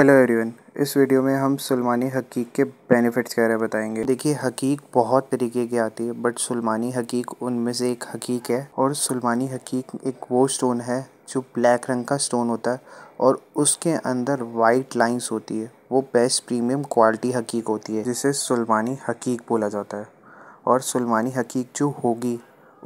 hello everyone इस video में हम सलमानी हकीक के बेनिफिट्स के बारे में बताएंगे देखिए हकीक बहुत तरीके की आती है बट सलमानी हकीक उनमें से एक हकीक है और सलमानी हकीक एक वो स्टोन है जो ब्लैक रंग का स्टोन होता है और उसके अंदर वाइट लाइंस होती है वो बेस्ट प्रीमियम क्वालिटी हकीक होती है जिसे सलमानी हकीक बोला जाता है और सलमानी हकीक जो होगी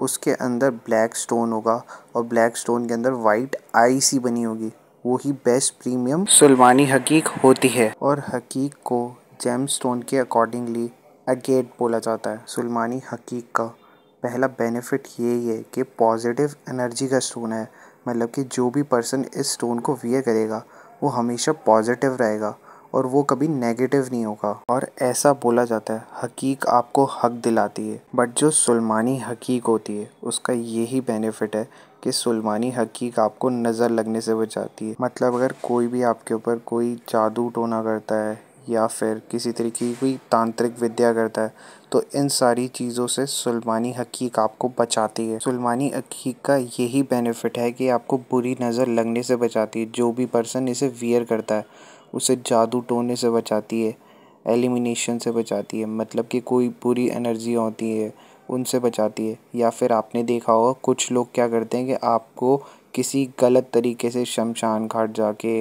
उसके अंदर ब्लैक स्टोन होगा और ब्लैक स्टोन के अंदर वाइट आई सी बनी होगी वही बेस्ट प्रीमियम सुलमानी हकीक होती है और हकीक को जेम स्टोन के अकॉर्डिंगली अगेट बोला जाता है सुलमानी हकीक का पहला बेनिफिट यही है कि पॉजिटिव एनर्जी का स्टोन है मतलब कि जो भी पर्सन इस स्टोन को वियर करेगा वो हमेशा पॉजिटिव रहेगा और वो कभी नेगेटिव नहीं होगा और ऐसा बोला जाता है हकीक आपको हक दिलाती है बट जो सुलमानी हकीक होती है उसका यही बेनिफिट है कि सुलमानी हकीक आपको नज़र लगने से बचाती है मतलब अगर कोई भी आपके ऊपर कोई जादू टोना करता है या फिर किसी तरीके की कोई तांत्रिक विद्या करता है तो इन सारी चीज़ों से सुलमानी हकीक आपको बचाती है सुलमानी हकीक का यही बेनिफिट है कि आपको बुरी नज़र लगने से बचाती है जो भी पर्सन इसे वियर करता है उसे जादू टोने से बचाती है एलिमिनेशन से बचाती है मतलब कि कोई बुरी एनर्जी होती है उनसे बचाती है या फिर आपने देखा होगा कुछ लोग क्या करते हैं कि आपको किसी गलत तरीके से शमशान घाट जाके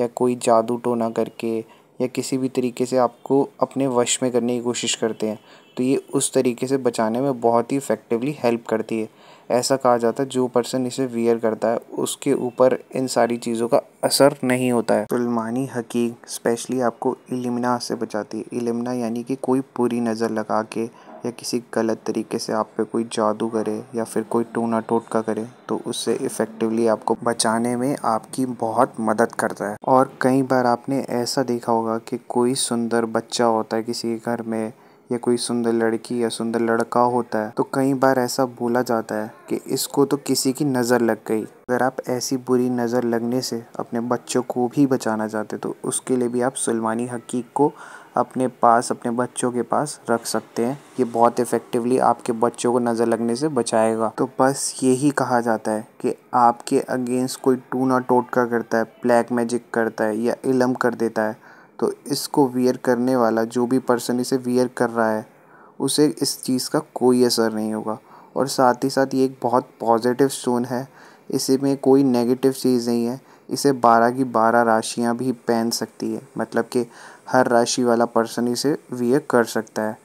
या कोई जादू टोना करके या किसी भी तरीके से आपको अपने वश में करने की कोशिश करते हैं तो ये उस तरीके से बचाने में बहुत ही इफ़ेक्टिवली हेल्प करती है ऐसा कहा जाता है जो पर्सन इसे वियर करता है उसके ऊपर इन सारी चीज़ों का असर नहीं होता है सुलमानी हकीक स्पेशली आपको इलिमिना से बचाती है इलिमिना यानी कि कोई पूरी नज़र लगा के या किसी गलत तरीके से आप पे कोई जादू करे या फिर कोई टोना टोटका करे तो उससे इफ़ेक्टिवली आपको बचाने में आपकी बहुत मदद करता है और कई बार आपने ऐसा देखा होगा कि कोई सुंदर बच्चा होता है किसी के घर में या कोई सुंदर लड़की या सुंदर लड़का होता है तो कई बार ऐसा बोला जाता है कि इसको तो किसी की नज़र लग गई अगर आप ऐसी बुरी नज़र लगने से अपने बच्चों को भी बचाना चाहते तो उसके लिए भी आप सलमानी हकीक को अपने पास अपने बच्चों के पास रख सकते हैं ये बहुत इफ़ेक्टिवली आपके बच्चों को नज़र लगने से बचाएगा तो बस यही कहा जाता है कि आपके अगेंस्ट कोई टूना टोटका करता है ब्लैक मैजिक करता है या इलम कर देता है तो इसको वियर करने वाला जो भी पर्सन इसे वियर कर रहा है उसे इस चीज़ का कोई असर नहीं होगा और साथ ही साथ ये एक बहुत पॉजिटिव स्टोन है इसमें में कोई नेगेटिव चीज़ नहीं है इसे बारह की बारह राशियाँ भी पहन सकती है मतलब कि हर राशि वाला पर्सन इसे वियर कर सकता है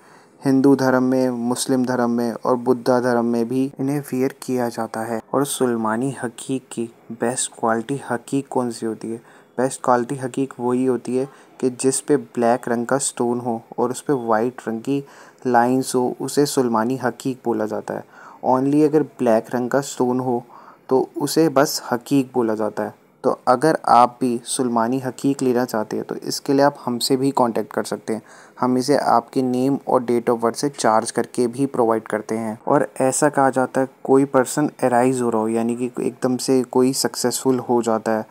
हिंदू धर्म में मुस्लिम धर्म में और बुद्धा धर्म में भी इन्हें वियर किया जाता है और सुलमानी हकीक की बेस्ट क्वालिटी हकीक कौन सी होती है बेस्ट क्वालिटी हकीक वही होती है कि जिस पे ब्लैक रंग का स्टोन हो और उस पे वाइट रंग की लाइंस हो उसे सुलमानी हकीक बोला जाता है ओनली अगर ब्लैक रंग का स्टोन हो तो उसे बस हकीक बोला जाता है तो अगर आप भी सुलमानी हकीक लेना चाहते हैं तो इसके लिए आप हमसे भी कांटेक्ट कर सकते हैं हम इसे आपके नेम और डेट ऑफ बर्थ से चार्ज करके भी प्रोवाइड करते हैं और ऐसा कहा जाता है कोई पर्सन एराइज हो रहा हो यानी कि एकदम से कोई सक्सेसफुल हो जाता है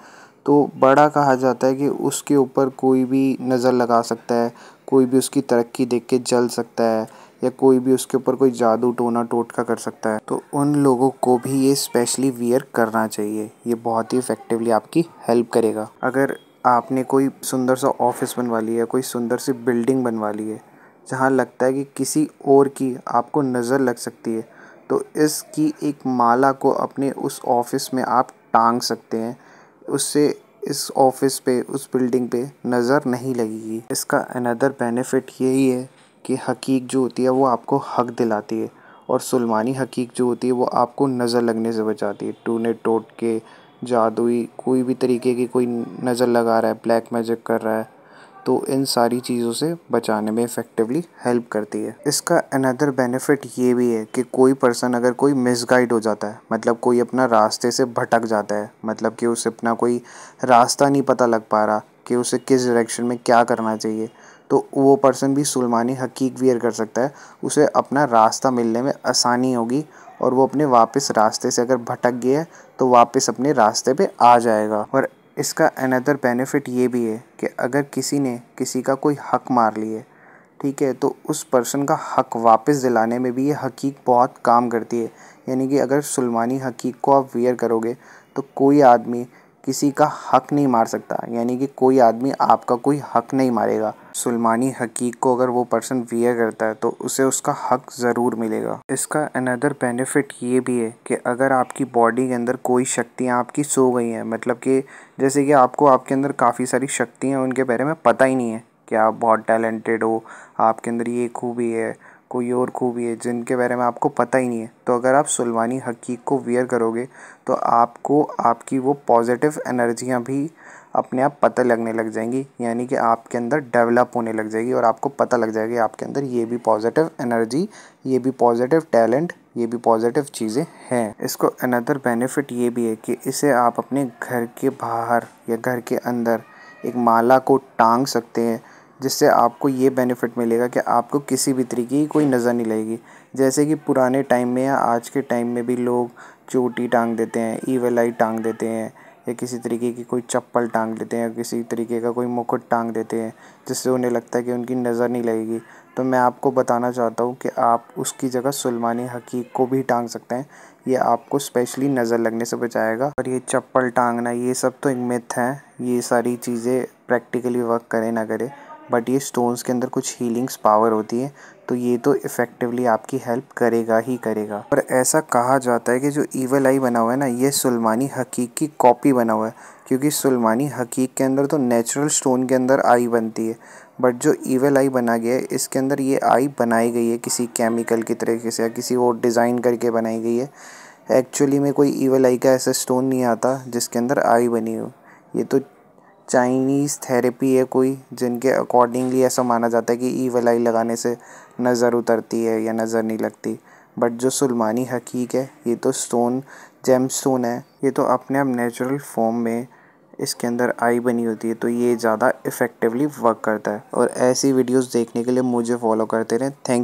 तो बड़ा कहा जाता है कि उसके ऊपर कोई भी नज़र लगा सकता है कोई भी उसकी तरक्की देख के जल सकता है या कोई भी उसके ऊपर कोई जादू टोना टोटका कर सकता है तो उन लोगों को भी ये स्पेशली वियर करना चाहिए ये बहुत ही इफ़ेक्टिवली आपकी हेल्प करेगा अगर आपने कोई सुंदर सा ऑफिस बनवा लिया है कोई सुंदर सी बिल्डिंग बनवा ली है जहाँ लगता है कि किसी और की आपको नज़र लग सकती है तो इसकी एक माला को अपने उस ऑफिस में आप टांग सकते हैं उससे इस ऑफिस पे उस बिल्डिंग पे नजर नहीं लगेगी इसका अनदर बेनिफिट यही है कि हकीक जो होती है वो आपको हक दिलाती है और सुलमानी हकीक जो होती है वो आपको नज़र लगने से बचाती है टूने टोट के जादुई कोई भी तरीके की कोई नज़र लगा रहा है ब्लैक मैजिक कर रहा है तो इन सारी चीज़ों से बचाने में इफ़ेक्टिवली हेल्प करती है इसका अनदर बेनिफिट ये भी है कि कोई पर्सन अगर कोई मिसगाइड हो जाता है मतलब कोई अपना रास्ते से भटक जाता है मतलब कि उसे अपना कोई रास्ता नहीं पता लग पा रहा कि उसे किस डायरेक्शन में क्या करना चाहिए तो वो पर्सन भी सुलमानी हकीक वियर कर सकता है उसे अपना रास्ता मिलने में आसानी होगी और वो अपने वापस रास्ते से अगर भटक गया तो वापस अपने रास्ते पे आ जाएगा और इसका अनदर बेनिफिट ये भी है कि अगर किसी ने किसी का कोई हक मार लिए ठीक है तो उस पर्सन का हक वापस दिलाने में भी ये हकीक बहुत काम करती है यानी कि अगर सुलमानी हकीक को आप वियर करोगे तो कोई आदमी किसी का हक नहीं मार सकता यानी कि कोई आदमी आपका कोई हक नहीं मारेगा सुलमानी हकीक को अगर वो पर्सन वियर करता है तो उसे उसका हक ज़रूर मिलेगा इसका अनदर बेनिफिट ये भी है कि अगर आपकी बॉडी के अंदर कोई शक्तियाँ आपकी सो गई हैं मतलब कि जैसे कि आपको आपके अंदर काफ़ी सारी शक्तियाँ उनके बारे में पता ही नहीं है कि आप बहुत टैलेंटेड हो आपके अंदर ये खूबी है कोई और खूबी है जिनके बारे में आपको पता ही नहीं है तो अगर आप सुलवानी हकीक को वियर करोगे तो आपको आपकी वो पॉजिटिव एनर्जियाँ भी अपने आप पता लगने लग जाएंगी यानी कि आपके अंदर डेवलप होने लग जाएगी और आपको पता लग जाएगा आपके अंदर ये भी पॉजिटिव एनर्जी ये भी पॉजिटिव टैलेंट ये भी पॉजिटिव चीज़ें हैं इसको अनदर बेनिफिट ये भी है कि इसे आप अपने घर के बाहर या घर के अंदर एक माला को टांग सकते हैं जिससे आपको ये बेनिफिट मिलेगा कि आपको किसी भी तरीके की कोई नज़र नहीं लगेगी जैसे कि पुराने टाइम में या आज के टाइम में भी लोग चोटी टांग देते हैं ईवल आई टांग देते हैं या किसी तरीके की कोई चप्पल टांग देते हैं या किसी तरीके का कोई मुकुट टांग देते हैं जिससे उन्हें लगता है कि उनकी नज़र नहीं लगेगी तो मैं आपको बताना चाहता हूँ कि आप उसकी जगह सलमानी हकीक को भी टांग सकते हैं ये आपको स्पेशली नज़र लगने से बचाएगा और ये चप्पल टांगना ये सब तो एक मिथ है ये सारी चीज़ें प्रैक्टिकली वर्क करें ना करें बट ये स्टोन्स के अंदर कुछ हीलिंग्स पावर होती है तो ये तो इफ़ेक्टिवली आपकी हेल्प करेगा ही करेगा पर ऐसा कहा जाता है कि जो ईवल आई बना हुआ है ना ये सुलमानी हकीक की कॉपी बना हुआ है क्योंकि सुलमानी हकीक के अंदर तो नेचुरल स्टोन के अंदर आई बनती है बट जो ईवल आई बना गया है इसके अंदर ये आई बनाई गई है किसी केमिकल की तरीके से या किसी और डिज़ाइन करके बनाई गई है एक्चुअली में कोई ईवल आई का ऐसा स्टोन नहीं आता जिसके अंदर आई बनी हो ये तो चाइनीज़ थेरेपी है कोई जिनके अकॉर्डिंगली ऐसा माना जाता है कि ई वलाई लगाने से नज़र उतरती है या नज़र नहीं लगती बट जो सुलमानी हकीक है ये तो स्टोन जेम स्टोन है ये तो अपने आप नेचुरल फॉर्म में इसके अंदर आई बनी होती है तो ये ज़्यादा इफ़ेक्टिवली वर्क करता है और ऐसी वीडियोस देखने के लिए मुझे फॉलो करते रहें थैंक